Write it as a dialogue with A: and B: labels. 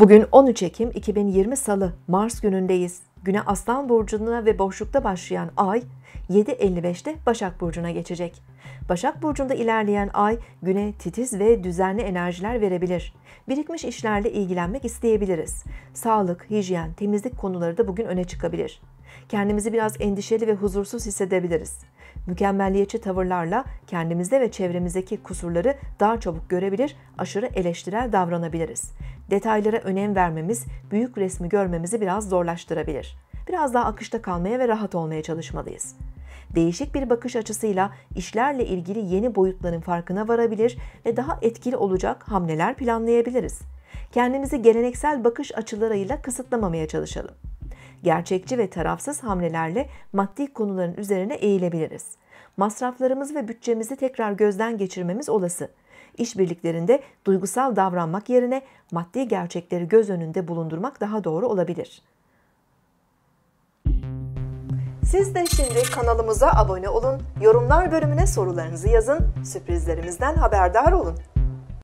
A: Bugün 13 Ekim 2020 Salı, Mars günündeyiz. Güne Aslan Burcu'na ve boşlukta başlayan Ay, 7.55'te Başak Burcu'na geçecek. Başak Burcu'nda ilerleyen Ay, güne titiz ve düzenli enerjiler verebilir. Birikmiş işlerle ilgilenmek isteyebiliriz. Sağlık, hijyen, temizlik konuları da bugün öne çıkabilir. Kendimizi biraz endişeli ve huzursuz hissedebiliriz. Mükemmelliyetçi tavırlarla kendimizde ve çevremizdeki kusurları daha çabuk görebilir, aşırı eleştirel davranabiliriz. Detaylara önem vermemiz, büyük resmi görmemizi biraz zorlaştırabilir. Biraz daha akışta kalmaya ve rahat olmaya çalışmalıyız değişik bir bakış açısıyla işlerle ilgili yeni boyutların farkına varabilir ve daha etkili olacak hamleler planlayabiliriz. Kendimizi geleneksel bakış açılarıyla kısıtlamamaya çalışalım gerçekçi ve tarafsız hamlelerle maddi konuların üzerine eğilebiliriz. Masraflarımız ve bütçemizi tekrar gözden geçirmemiz olası. İşbirliklerinde duygusal davranmak yerine maddi gerçekleri göz önünde bulundurmak daha doğru olabilir. Siz de şimdi kanalımıza abone olun, yorumlar bölümüne sorularınızı yazın, sürprizlerimizden haberdar olun.